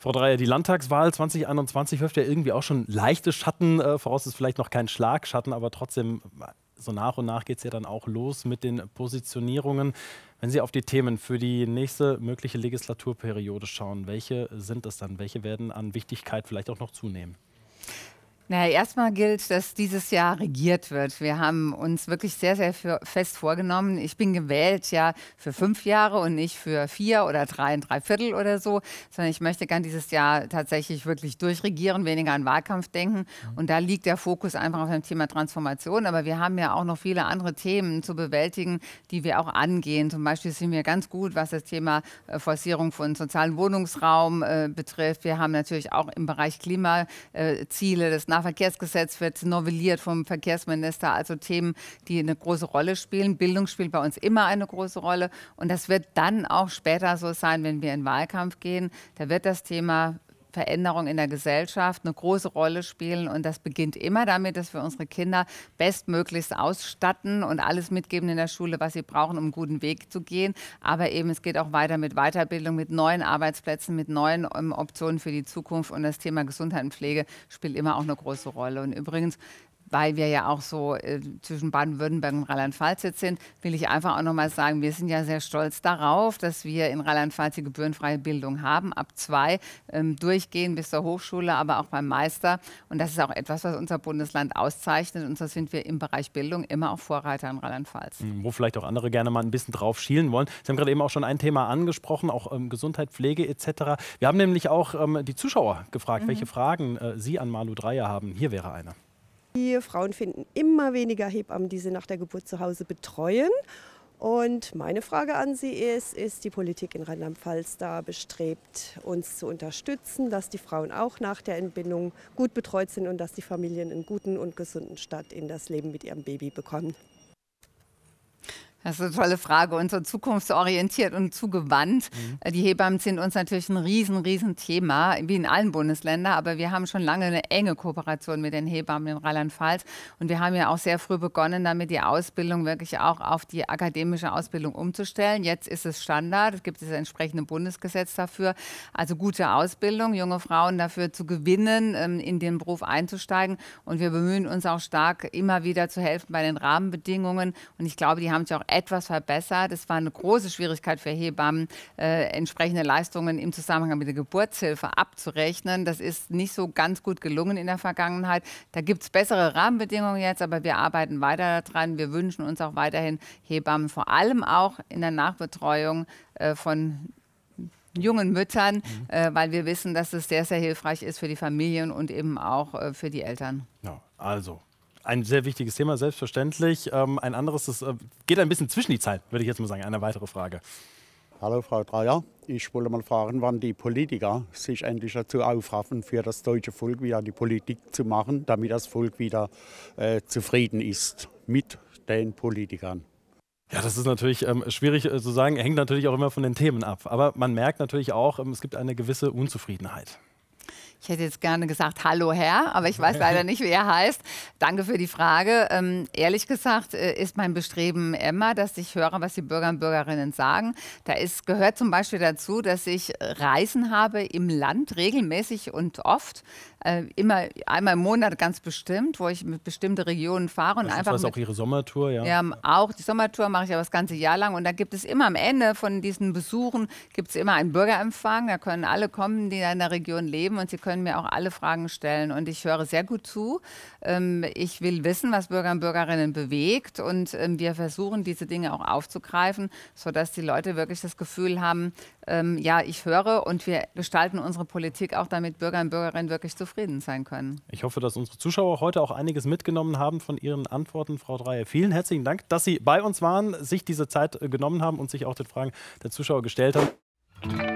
Frau Dreier, die Landtagswahl 2021 wirft ja irgendwie auch schon leichte Schatten äh, voraus, ist vielleicht noch kein Schlagschatten, aber trotzdem, so nach und nach geht es ja dann auch los mit den Positionierungen. Wenn Sie auf die Themen für die nächste mögliche Legislaturperiode schauen, welche sind es dann? Welche werden an Wichtigkeit vielleicht auch noch zunehmen? Naja, erstmal gilt, dass dieses Jahr regiert wird. Wir haben uns wirklich sehr, sehr fest vorgenommen. Ich bin gewählt ja für fünf Jahre und nicht für vier oder drei und drei Viertel oder so, sondern ich möchte gern dieses Jahr tatsächlich wirklich durchregieren, weniger an Wahlkampf denken. Mhm. Und da liegt der Fokus einfach auf dem Thema Transformation. Aber wir haben ja auch noch viele andere Themen zu bewältigen, die wir auch angehen. Zum Beispiel sind wir ganz gut, was das Thema äh, Forcierung von sozialen Wohnungsraum äh, betrifft. Wir haben natürlich auch im Bereich Klimaziele äh, das Nach Personennahverkehrsgesetz wird novelliert vom Verkehrsminister. Also Themen, die eine große Rolle spielen. Bildung spielt bei uns immer eine große Rolle. Und das wird dann auch später so sein, wenn wir in den Wahlkampf gehen. Da wird das Thema Veränderungen in der Gesellschaft eine große Rolle spielen. Und das beginnt immer damit, dass wir unsere Kinder bestmöglichst ausstatten und alles mitgeben in der Schule, was sie brauchen, um einen guten Weg zu gehen. Aber eben, es geht auch weiter mit Weiterbildung, mit neuen Arbeitsplätzen, mit neuen ähm, Optionen für die Zukunft. Und das Thema Gesundheit und Pflege spielt immer auch eine große Rolle. Und übrigens, weil wir ja auch so äh, zwischen Baden-Württemberg und Rheinland-Pfalz jetzt sind, will ich einfach auch nochmal sagen, wir sind ja sehr stolz darauf, dass wir in Rheinland-Pfalz die gebührenfreie Bildung haben, ab zwei ähm, durchgehen bis zur Hochschule, aber auch beim Meister. Und das ist auch etwas, was unser Bundesland auszeichnet. Und so sind wir im Bereich Bildung immer auch Vorreiter in Rheinland-Pfalz. Hm, wo vielleicht auch andere gerne mal ein bisschen drauf schielen wollen. Sie haben gerade eben auch schon ein Thema angesprochen, auch ähm, Gesundheit, Pflege etc. Wir haben nämlich auch ähm, die Zuschauer gefragt, mhm. welche Fragen äh, Sie an Malu Dreyer haben. Hier wäre eine. Die Frauen finden immer weniger Hebammen, die sie nach der Geburt zu Hause betreuen. Und meine Frage an Sie ist, ist die Politik in Rheinland-Pfalz da bestrebt, uns zu unterstützen, dass die Frauen auch nach der Entbindung gut betreut sind und dass die Familien einen guten und gesunden Start in das Leben mit ihrem Baby bekommen? Das ist eine tolle Frage und so zukunftsorientiert und zugewandt. Mhm. Äh, die Hebammen sind uns natürlich ein riesen, riesen Thema, wie in allen Bundesländern, aber wir haben schon lange eine enge Kooperation mit den Hebammen in Rheinland-Pfalz und wir haben ja auch sehr früh begonnen, damit die Ausbildung wirklich auch auf die akademische Ausbildung umzustellen. Jetzt ist es Standard, es gibt das entsprechende Bundesgesetz dafür, also gute Ausbildung, junge Frauen dafür zu gewinnen, ähm, in den Beruf einzusteigen und wir bemühen uns auch stark, immer wieder zu helfen bei den Rahmenbedingungen und ich glaube, die haben sich auch etwas verbessert. Es war eine große Schwierigkeit für Hebammen, äh, entsprechende Leistungen im Zusammenhang mit der Geburtshilfe abzurechnen. Das ist nicht so ganz gut gelungen in der Vergangenheit. Da gibt es bessere Rahmenbedingungen jetzt, aber wir arbeiten weiter daran. Wir wünschen uns auch weiterhin Hebammen, vor allem auch in der Nachbetreuung äh, von jungen Müttern, mhm. äh, weil wir wissen, dass es sehr, sehr hilfreich ist für die Familien und eben auch äh, für die Eltern. Ja, also ein sehr wichtiges Thema, selbstverständlich. Ähm, ein anderes, das äh, geht ein bisschen zwischen die Zeit, würde ich jetzt mal sagen. Eine weitere Frage. Hallo Frau Dreier, ich wollte mal fragen, wann die Politiker sich endlich dazu aufraffen, für das deutsche Volk wieder die Politik zu machen, damit das Volk wieder äh, zufrieden ist mit den Politikern. Ja, das ist natürlich ähm, schwierig äh, zu sagen, hängt natürlich auch immer von den Themen ab. Aber man merkt natürlich auch, ähm, es gibt eine gewisse Unzufriedenheit. Ich hätte jetzt gerne gesagt, hallo Herr, aber ich weiß leider nicht, wie er heißt. Danke für die Frage. Ähm, ehrlich gesagt äh, ist mein Bestreben immer, dass ich höre, was die Bürger und Bürgerinnen sagen. Da ist, gehört zum Beispiel dazu, dass ich Reisen habe im Land regelmäßig und oft. Äh, immer einmal im Monat ganz bestimmt, wo ich mit bestimmten Regionen fahre und das einfach. Das auch Ihre Sommertour, ja? Ja, ähm, auch die Sommertour mache ich aber das ganze Jahr lang und da gibt es immer am Ende von diesen Besuchen gibt es immer einen Bürgerempfang. Da können alle kommen, die in der Region leben und sie können können mir auch alle Fragen stellen und ich höre sehr gut zu. Ähm, ich will wissen, was Bürger und Bürgerinnen bewegt und ähm, wir versuchen, diese Dinge auch aufzugreifen, sodass die Leute wirklich das Gefühl haben, ähm, ja, ich höre und wir gestalten unsere Politik auch, damit Bürger und Bürgerinnen wirklich zufrieden sein können. Ich hoffe, dass unsere Zuschauer heute auch einiges mitgenommen haben von Ihren Antworten, Frau Dreier. Vielen herzlichen Dank, dass Sie bei uns waren, sich diese Zeit äh, genommen haben und sich auch den Fragen der Zuschauer gestellt haben.